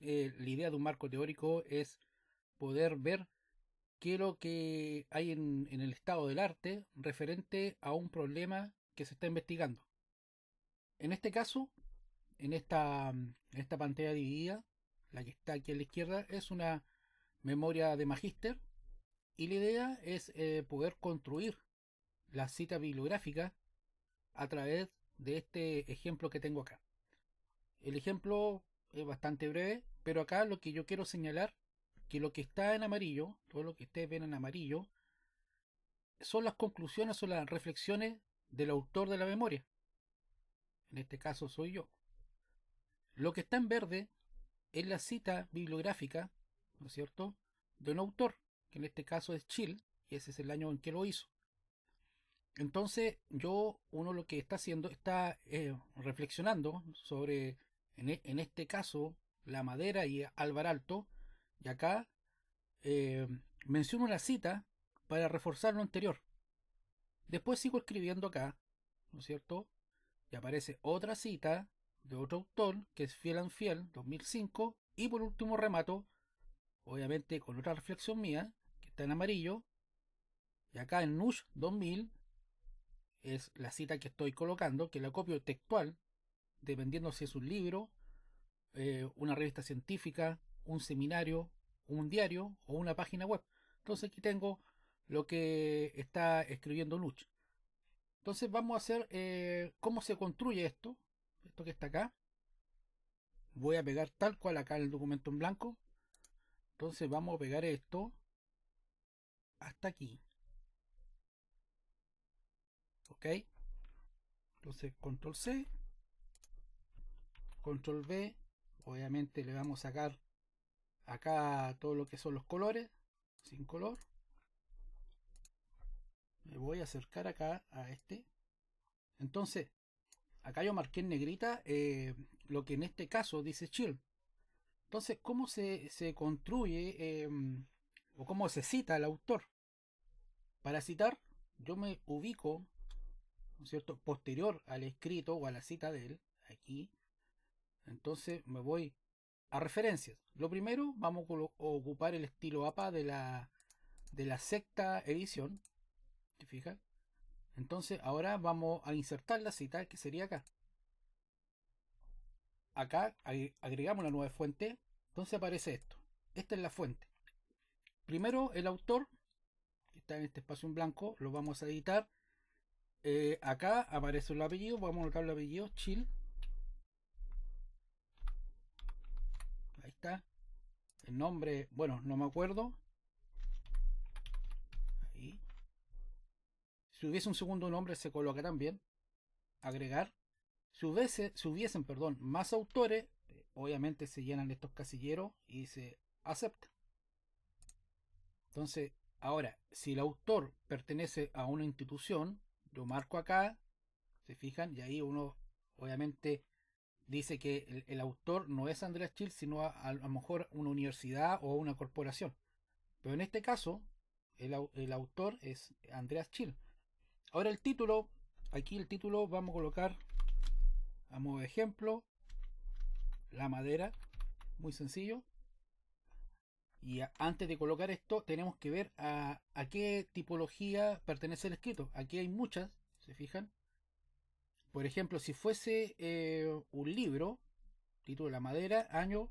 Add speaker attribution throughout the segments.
Speaker 1: Eh, la idea de un marco teórico es poder ver qué es lo que hay en, el estado del arte referente a un problema que se está investigando. En este caso, en esta, mm, esta pantalla dividida, la que está aquí a la izquierda, es una memoria de magíster y la idea es eh, poder construir la cita bibliográfica a través de este ejemplo que tengo acá. El ejemplo es bastante breve, pero acá lo que yo quiero señalar, que lo que está en amarillo, todo lo que ustedes ven en amarillo, son las conclusiones o las reflexiones del autor de la memoria. En este caso soy yo. Lo que está en verde es la cita bibliográfica, ¿no es cierto?, de un autor, que en este caso es Chill, y ese es el año en que lo hizo. Entonces, yo, uno lo que está haciendo, está eh, reflexionando sobre e, en, este caso La Madera y Alto. y acá eh, menciono la cita para reforzar lo anterior. Después sigo escribiendo acá, ¿no es cierto? Y aparece otra cita de otro autor, que es Fiel and Fiel, 2005, y por último remato, obviamente con otra reflexión mía, que está en amarillo, y acá en Nush 2000 es la cita que estoy colocando, que la copio textual dependiendo si es un libro, eh, una revista científica, un seminario, un diario o una página web. Entonces aquí tengo lo que está escribiendo Luch. Entonces vamos a hacer eh, cómo se construye esto, esto que está acá. Voy a pegar tal cual acá en el documento en blanco. Entonces vamos a pegar esto hasta aquí. ¿Ok? Entonces control C control B obviamente le vamos a sacar acá todo lo que son los colores sin color me voy a acercar acá a este entonces acá yo marqué en negrita eh, lo que en este caso dice chill entonces cómo se, construye em, o cómo se cita el autor para citar yo me ubico ¿no cierto? posterior al escrito o a la cita de él aquí entonces me voy a referencias. Lo primero, vamos a ocupar el estilo APA de la, de la sexta edición. ¿Te Entonces ahora vamos a insertar la cita que sería acá. Acá agregamos la nueva fuente. Entonces aparece esto. Esta es la fuente. Primero el autor, está en este espacio en blanco, lo vamos a editar. Eh, acá aparece el apellido, vamos a colocar el apellido, Chill. El nombre, bueno, no me acuerdo. Si hubiese un segundo nombre se coloca también. Agregar. Si, hubiesen perdón, más autores, obviamente se llenan estos casilleros y se acepta. Entonces, ahora, si el autor pertenece a una institución, Yo marco acá, se fijan, y ahí uno obviamente dice que el, autor no es Andreas Chill, sino a, lo mejor una universidad o una corporación. Pero en este caso, el, autor es Andreas Chill. Ahora el título, aquí el título vamos a colocar a modo de ejemplo, la madera, muy sencillo. Y antes de colocar esto, tenemos que ver a, a, qué tipología pertenece el escrito. Aquí hay muchas, se fijan. Por ejemplo, si fuese eh, un libro, título de La Madera, año,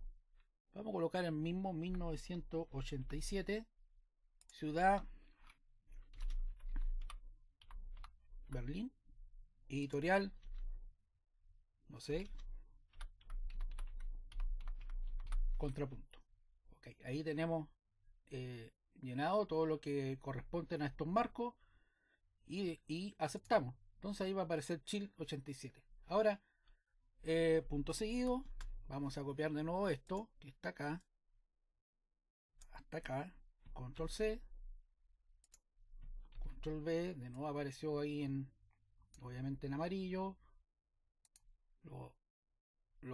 Speaker 1: vamos a colocar el mismo 1987, ciudad Berlín, editorial, no sé, contrapunto. Ok, ahí tenemos eh, llenado todo lo que corresponde a estos marcos y aceptamos. Entonces ahí va a aparecer chill 87. Ahora, eh, punto seguido, vamos a copiar de nuevo esto, que está acá, hasta acá, control C, control V, de nuevo apareció ahí en, obviamente en amarillo, lo,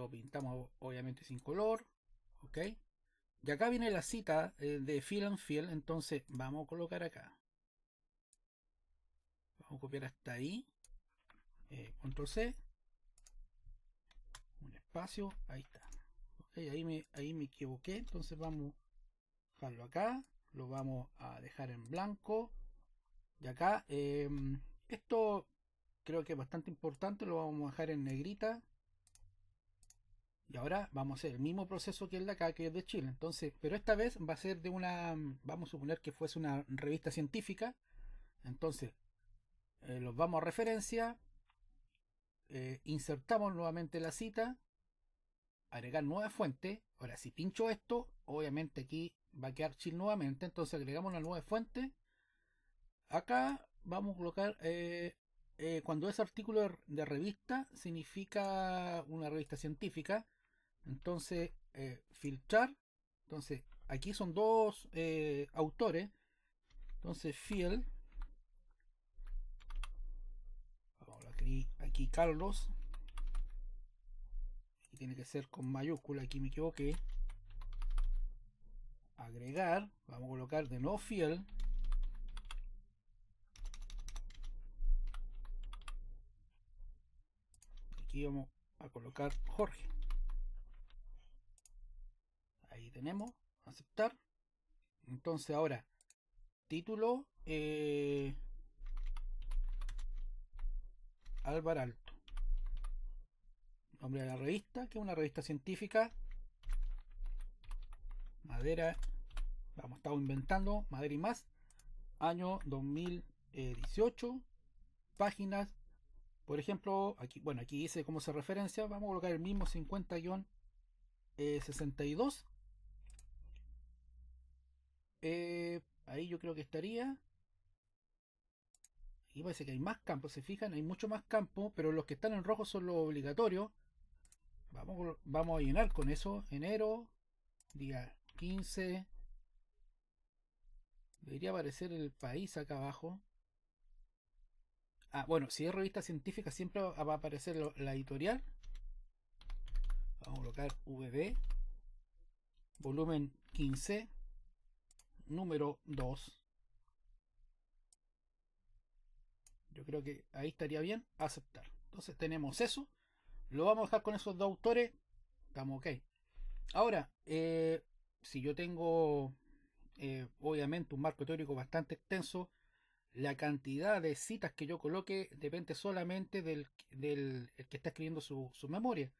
Speaker 1: pintamos obviamente sin color, ok, y acá viene la cita eh, de fill and fill, entonces vamos a colocar acá, vamos a copiar hasta ahí, eh, control C, un espacio, ahí está. Ok, ahí, me, ahí me equivoqué, entonces vamos a dejarlo acá, lo vamos a dejar en blanco. Y acá, em, esto creo que es bastante importante, lo vamos a dejar en negrita. Y ahora vamos a hacer el mismo proceso que el de acá, que es de Chile. Entonces, pero esta vez va a ser de una, vamos a suponer que fuese una revista científica. Entonces, eh, los vamos a referencia, eh, insertamos nuevamente la cita, agregar nueva fuente. Ahora, si pincho esto, obviamente aquí va a quedar chill nuevamente. Entonces agregamos una nueva fuente. Acá vamos a colocar, eh, eh, cuando es artículo de, revista, significa una revista científica. Entonces, filtrar. Entonces, aquí son dos autores. Entonces, field. aquí, Carlos. tiene que ser con mayúscula, aquí me equivoqué. Agregar, vamos a colocar de no fiel. Aquí vamos a colocar Jorge. Ahí tenemos, aceptar. Entonces ahora, título, eh, Álvaro Alto. Nombre de la revista, que es una revista científica. Madera. Vamos, estamos inventando. Madera y más. Año 2018. Páginas. Por ejemplo, aquí, bueno, aquí dice cómo se referencia. Vamos a colocar el mismo 50-62. Eh, eh, ahí yo creo que estaría. Y parece que hay más campos, se fijan, hay mucho más campos, pero los que están en rojo son los obligatorios. Vamos, vamos a llenar con eso. Enero, día 15. Debería aparecer el país acá abajo. Ah, bueno, si es revista científica siempre va a aparecer la editorial. Vamos a colocar VB. Volumen 15. Número 2. creo que ahí estaría bien aceptar. Entonces tenemos eso. Lo vamos a dejar con esos dos autores. Estamos ok. Ahora, eh, si yo tengo eh, obviamente un marco teórico bastante extenso, la cantidad de citas que yo coloque depende solamente del, que está escribiendo su, memoria.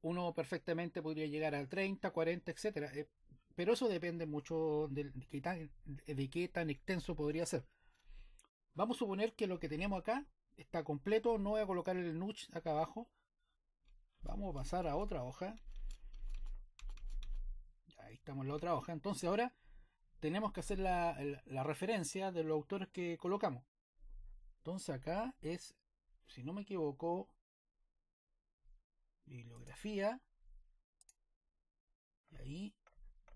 Speaker 1: Uno perfectamente podría llegar al 30, 40, etcétera. Eh, pero eso depende mucho de, qué tan extenso podría ser. Vamos a suponer que lo que tenemos acá está completo. No voy a colocar el nudge acá abajo. Vamos a pasar a otra hoja. Ahí estamos en la otra hoja. Entonces ahora tenemos que hacer la, la referencia de los autores que colocamos. Entonces acá es, si no me equivoco, bibliografía. Y ahí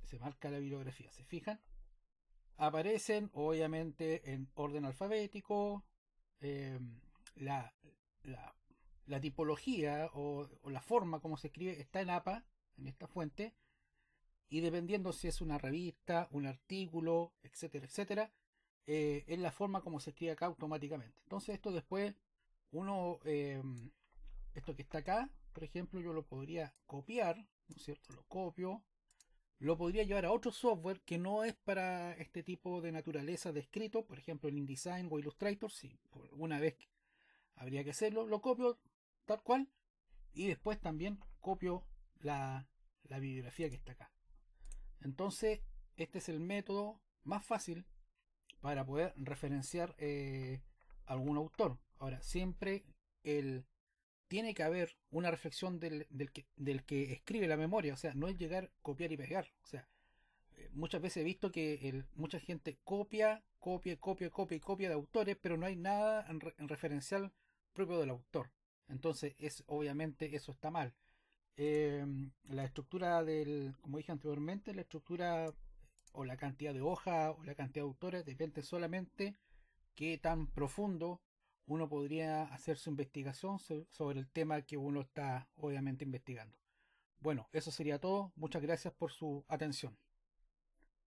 Speaker 1: se marca la bibliografía. ¿Se fijan? aparecen obviamente en orden alfabético, em, la, tipología o, la forma como se escribe está en APA, en esta fuente, y dependiendo si es una revista, un artículo, etcétera, etcétera, eh, es la forma como se escribe acá automáticamente. Entonces esto después, uno, em, esto que está acá, por ejemplo, yo lo podría copiar, ¿no es cierto? Lo copio, lo podría llevar a otro software que no es para este tipo de naturaleza de escrito, por ejemplo el InDesign o Illustrator, si por una vez habría que hacerlo, lo copio tal cual y después también copio la, bibliografía que está acá. Entonces, este es el método más fácil para poder referenciar eh, algún autor. Ahora, siempre el tiene que haber una reflexión del, que, escribe la memoria, o sea, no es llegar, copiar y pegar. O sea, eh, muchas veces he visto que mucha gente copia, copia, copia, copia y copia de autores, pero no hay nada en, referencial propio del autor. Entonces, es, obviamente eso está mal. Em, la estructura del, como dije anteriormente, la estructura o la cantidad de hojas o la cantidad de autores depende solamente qué tan profundo uno podría hacer su investigación sobre el tema que uno está obviamente investigando. Bueno, eso sería todo. Muchas gracias por su atención.